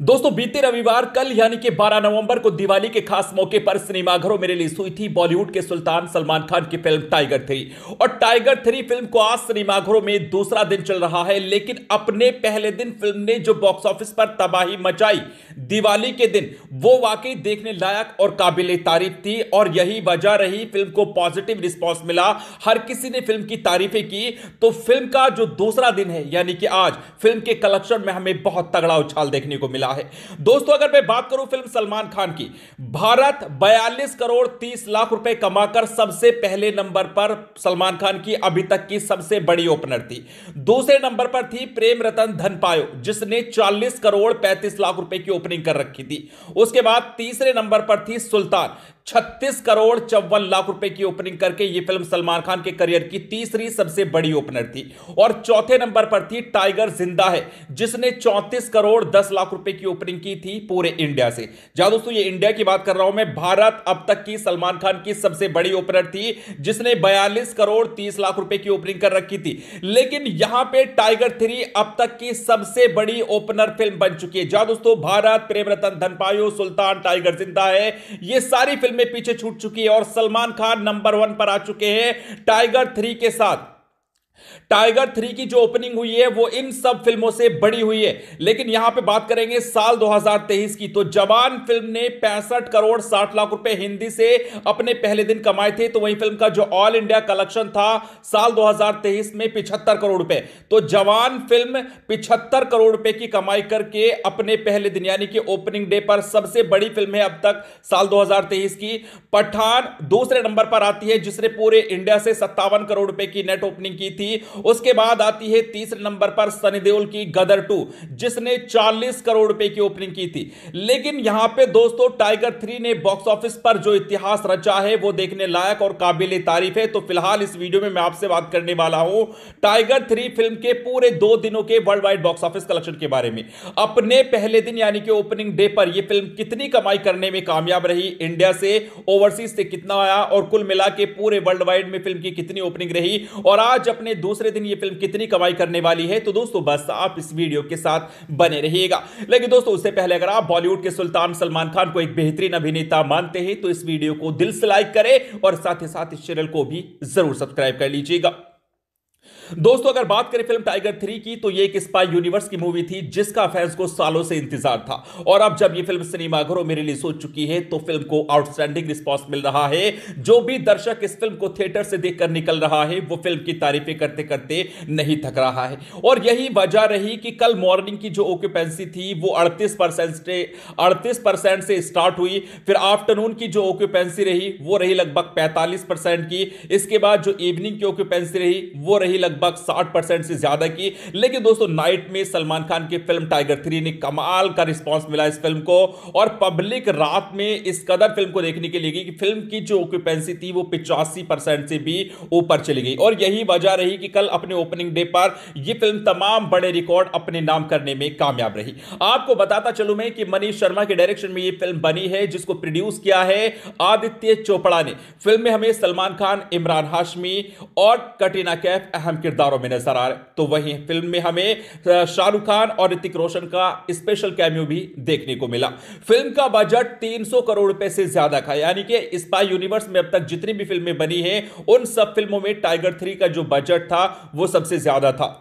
दोस्तों बीते रविवार कल यानी कि 12 नवंबर को दिवाली के खास मौके पर सिनेमाघरों में रिलीज हुई थी बॉलीवुड के सुल्तान सलमान खान की फिल्म टाइगर थ्री और टाइगर थ्री फिल्म को आज सिनेमाघरों में दूसरा दिन चल रहा है लेकिन अपने पहले दिन फिल्म ने जो बॉक्स ऑफिस पर तबाही मचाई दिवाली के दिन वो वाकई देखने लायक और काबिल तारीफ थी और यही वजह रही फिल्म को पॉजिटिव रिस्पॉन्स मिला हर किसी ने फिल्म की तारीफें की तो फिल्म का जो दूसरा दिन है यानी कि आज फिल्म के कलेक्शन में हमें बहुत तगड़ा उछाल देखने को मिला मिला है दोस्तों अगर मैं बात करूं फिल्म सलमान खान की भारत 42 करोड़ 30 लाख रुपए कमाकर सबसे पहले नंबर पर सलमान खान की अभी तक की सबसे बड़ी ओपनर थी दूसरे नंबर पर थी प्रेम रतन धनपायो जिसने 40 करोड़ 35 लाख रुपए की ओपनिंग कर रखी थी उसके बाद तीसरे नंबर पर थी सुल्तान छत्तीस करोड़ चौवन लाख रुपए की ओपनिंग करके ये फिल्म सलमान खान के करियर की तीसरी सबसे बड़ी ओपनर थी और चौथे नंबर पर थी टाइगर जिंदा है जिसने चौंतीस करोड़ दस लाख रुपए की ओपनिंग की थी पूरे इंडिया से जहां दोस्तों ये इंडिया की बात कर रहा हूं मैं भारत अब तक की सलमान खान की सबसे बड़ी ओपनर थी जिसने बयालीस करोड़ तीस लाख रुपए की ओपनिंग कर रखी थी लेकिन यहां पर टाइगर थ्री अब तक की सबसे बड़ी ओपनर फिल्म बन चुकी है जहां दोस्तों भारत प्रेम रतन धनपायु सुल्तान टाइगर जिंदा है ये सारी फिल्म में पीछे छूट चुकी है और सलमान खान नंबर वन पर आ चुके हैं टाइगर थ्री के साथ टाइगर थ्री की जो ओपनिंग हुई है वो इन सब फिल्मों से बड़ी हुई है लेकिन यहां पे बात करेंगे साल 2023 की तो जवान फिल्म ने पैंसठ करोड़ साठ लाख रुपए हिंदी से अपने पहले दिन कमाए थे तो वही फिल्म का जो ऑल इंडिया कलेक्शन था साल 2023 में पिछहत्तर करोड़ रुपए तो जवान फिल्म पिछहत्तर करोड़ रुपए की कमाई करके अपने पहले दिन यानी कि ओपनिंग डे पर सबसे बड़ी फिल्म है अब तक साल दो की पठान दूसरे नंबर पर आती है जिसने पूरे इंडिया से सत्तावन करोड़ रुपए की नेट ओपनिंग की थी थी उसके बाद आती है तीसरे नंबर पर सनी देओल की गदर टू जिसने 40 करोड़ रुपए की ओपनिंग की थी लेकिन यहां पे दोस्तों टाइगर थ्री ने बॉक्स ऑफिस पर जो इतिहास रचा है वो देखने लायक और काबिल तारीफ है तो फिलहाल इस वीडियो में मैं आपसे बात करने वाला हूं टाइगर थ्री फिल्म के पूरे दो दिनों के world wide box office collection के बारे में अपने पहले दिन यानी कि ओपनिंग डे पर यह फिल्म कितनी कमाई करने में कामयाब रही इंडिया से ओवरसीज से कितना आया और कुल मिला के पूरे वर्ल्ड वाइड में फिल्म की कितनी ओपनिंग रही और आज अपने में दूसरे दिन ये फिल्म कितनी कमाई करने वाली है तो दोस्तों बस आप इस वीडियो के साथ बने रहिएगा लेकिन दोस्तों उससे पहले अगर आप बॉलीवुड के सुल्तान सलमान खान को एक बेहतरीन अभिनेता मानते हैं तो इस वीडियो को दिल से लाइक करें और साथ ही साथ इस चैनल को भी जरूर सब्सक्राइब कर लीजिएगा दोस्तों अगर बात करें फिल्म टाइगर थ्री की तो ये एक स्पाई यूनिवर्स की मूवी थी जिसका फैंस को सालों से इंतजार था और अब जब ये फिल्म सिनेमाघरों में रिलीज हो चुकी है तो फिल्म को आउटस्टैंडिंग रिस्पॉन्स मिल रहा है जो भी दर्शक इस फिल्म को थिएटर से देखकर निकल रहा है वो फिल्म की तारीफें करते करते नहीं थक रहा है और यही वजह रही कि कल मॉर्निंग की जो ऑक्यूपेंसी थी वो अड़तीस परसेंट से अड़तीस परसेंट से स्टार्ट हुई फिर आफ्टरनून की जो ऑक्यूपेंसी रही वो रही लगभग पैंतालीस परसेंट की इसके बाद जो इवनिंग की ऑक्यूपेंसी रही वो रही लगभग लगभग 60 परसेंट से ज्यादा की लेकिन दोस्तों नाइट में सलमान खान की फिल्म टाइगर थ्री ने कमाल का रिस्पॉन्स मिला इस फिल्म को और पब्लिक रात में इस कदर फिल्म को देखने के लिए गई कि फिल्म की जो ऑक्यूपेंसी थी वो पिचासी परसेंट से भी ऊपर चली गई और यही वजह रही कि कल अपने ओपनिंग डे पर यह फिल्म तमाम बड़े रिकॉर्ड अपने नाम करने में कामयाब रही आपको बताता चलू मैं कि मनीष शर्मा के डायरेक्शन में यह फिल्म बनी है जिसको प्रोड्यूस किया है आदित्य चोपड़ा ने फिल्म में हमें सलमान खान इमरान हाशमी और कटीना कैफ अहम किरदारों में नजर आ रहे तो वहीं फिल्म में हमें शाहरुख खान और ऋतिक रोशन का स्पेशल कैम्यू भी देखने को मिला फिल्म का बजट 300 करोड़ रुपए से ज्यादा था यानी कि स्पाई यूनिवर्स में अब तक जितनी भी फिल्में बनी हैं उन सब फिल्मों में टाइगर थ्री का जो बजट था वो सबसे ज्यादा था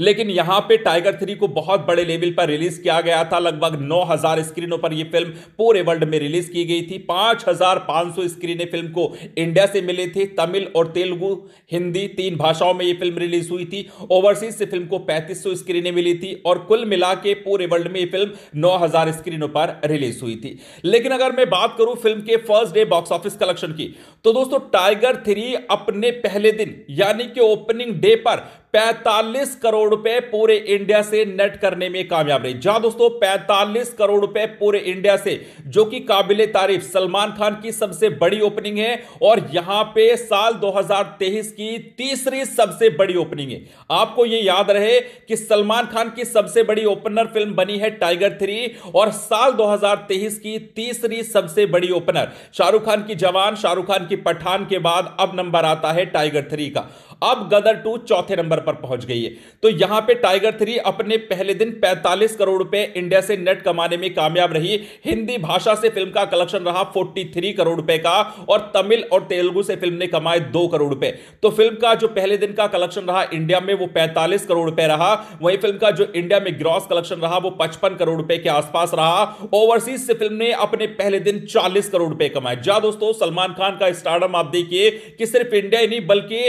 लेकिन यहां पे टाइगर थ्री को बहुत बड़े लेवल पर रिलीज किया गया था लगभग 9000 स्क्रीनों पर यह फिल्म पूरे वर्ल्ड में रिलीज की गई थी 5500 स्क्रीनें फिल्म को इंडिया से मिली थी तमिल और तेलुगु हिंदी तीन भाषाओं में यह फिल्म रिलीज हुई थी ओवरसीज से फिल्म को 3500 स्क्रीनें मिली थी और कुल मिला के पूरे वर्ल्ड में यह फिल्म नौ स्क्रीनों पर रिलीज हुई थी लेकिन अगर मैं बात करूं फिल्म के first day box office collection की तो दोस्तों टाइगर थ्री अपने पहले दिन यानी कि ओपनिंग डे पर 45 करोड़ रुपए पूरे इंडिया से नेट करने में कामयाब रही जहां दोस्तों पैंतालीस करोड़ रुपए पूरे इंडिया से जो कि काबिले तारीफ सलमान खान की सबसे बड़ी ओपनिंग है और यहां पे साल 2023 की तीसरी सबसे बड़ी ओपनिंग है आपको यह याद रहे कि सलमान खान की सबसे बड़ी ओपनर फिल्म बनी है टाइगर थ्री और साल 2023 की तीसरी सबसे बड़ी ओपनर शाहरुख खान की जवान शाहरुख खान की पठान के बाद अब नंबर आता है टाइगर थ्री का अब गदर टू चौथे नंबर पर पहुंच गई है तो यहां पे टाइगर थ्री अपने पहले दिन 45 करोड़ रुपए इंडिया से नेट कमाने में कामयाब रही हिंदी भाषा से फिल्म का कलेक्शन रहा 43 करोड़ रुपए का और तमिल और तेलुगु से फिल्म ने कमाए दो करोड़ रुपए तो फिल्म का जो पहले दिन का कलेक्शन रहा इंडिया में वो पैंतालीस करोड़ रुपए रहा वही फिल्म का जो इंडिया में ग्रॉस कलेक्शन रहा वो पचपन करोड़ रुपए के आसपास रहा ओवरसीज से फिल्म ने अपने पहले दिन चालीस करोड़ रुपए कमाए जा दोस्तों सलमान खान का स्टार्डम आप देखिए कि सिर्फ इंडिया ही नहीं बल्कि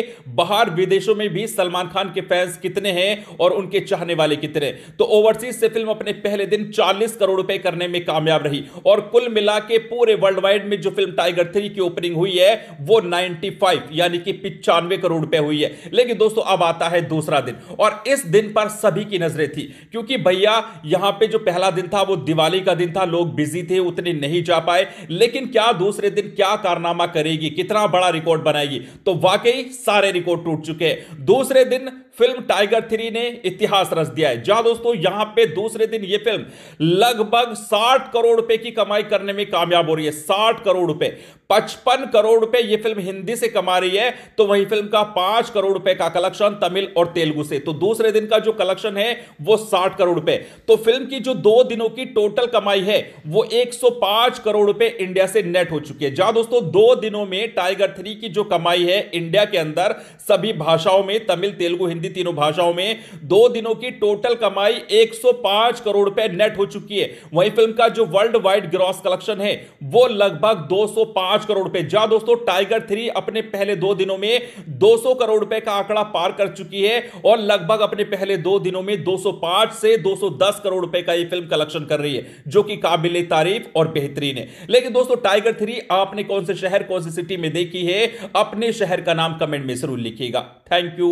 बाहर विदेशों में भी सलमान खान के फैंस कितने हैं हैं और उनके चाहने वाले कितने तो ओवरसीज से फिल्म अपने पहले दिन 40 करोड़ रुपए करने में कामयाब रही और कुल मिला के पूरे वर्ल्ड वाइड में जो फिल्म टाइगर थ्री की ओपनिंग हुई है वो 95 यानी कि पिचानवे करोड़ रुपए हुई है लेकिन दोस्तों अब आता है दूसरा दिन और इस दिन पर सभी की नजरें थी क्योंकि भैया यहां पे जो पहला दिन था वो दिवाली का दिन था लोग बिजी थे उतने नहीं जा पाए लेकिन क्या दूसरे दिन क्या कारनामा करेगी कितना बड़ा रिकॉर्ड बनाएगी तो वाकई सारे रिकॉर्ड टूट चुके हैं दूसरे दिन फिल्म टाइगर थ्री ने इतिहास रच दिया है जहां दोस्तों यहां पे दूसरे दिन ये फिल्म लगभग 60 करोड़ रुपए की कमाई करने में कामयाब हो रही है 60 करोड़ रुपए 55 करोड़ रुपए ये फिल्म हिंदी से कमा रही है तो वही फिल्म का 5 करोड़ रुपए का कलेक्शन तमिल और तेलुगु से तो दूसरे दिन का जो कलेक्शन है वो साठ करोड़ रुपए तो फिल्म की जो दो दिनों की टोटल कमाई है वो एक करोड़ रुपए इंडिया से नेट हो चुकी है जहां दोस्तों दो दिनों में टाइगर थ्री की जो कमाई है इंडिया के अंदर सभी भाषाओं में तमिल तेलुगु हिंदी तीनों भाषाओं में में दो दिनों की टोटल कमाई 105 करोड़ रुपए नेट हो चुकी है वहीं फिल्म का जो वर्ल्ड वाइड ग्रॉस कलेक्शन है वो लगभग 205 करोड़ रुपए जहां दोस्तों टाइगर थ्री अपने पहले दो दिनों में 200 करोड़ रुपए का आंकड़ा पार कर चुकी है और लगभग अपने पहले दो दिनों में 205 से 210 करोड़ रुपए का ये फिल्म कलेक्शन कर रही है जो कि काबिल तारीफ और बेहतरीन है लेकिन दोस्तों टाइगर थ्री आपने कौन से शहर कौन सी सिटी में देखी है अपने शहर का नाम कमेंट में जरूर लिखिएगा थैंक यू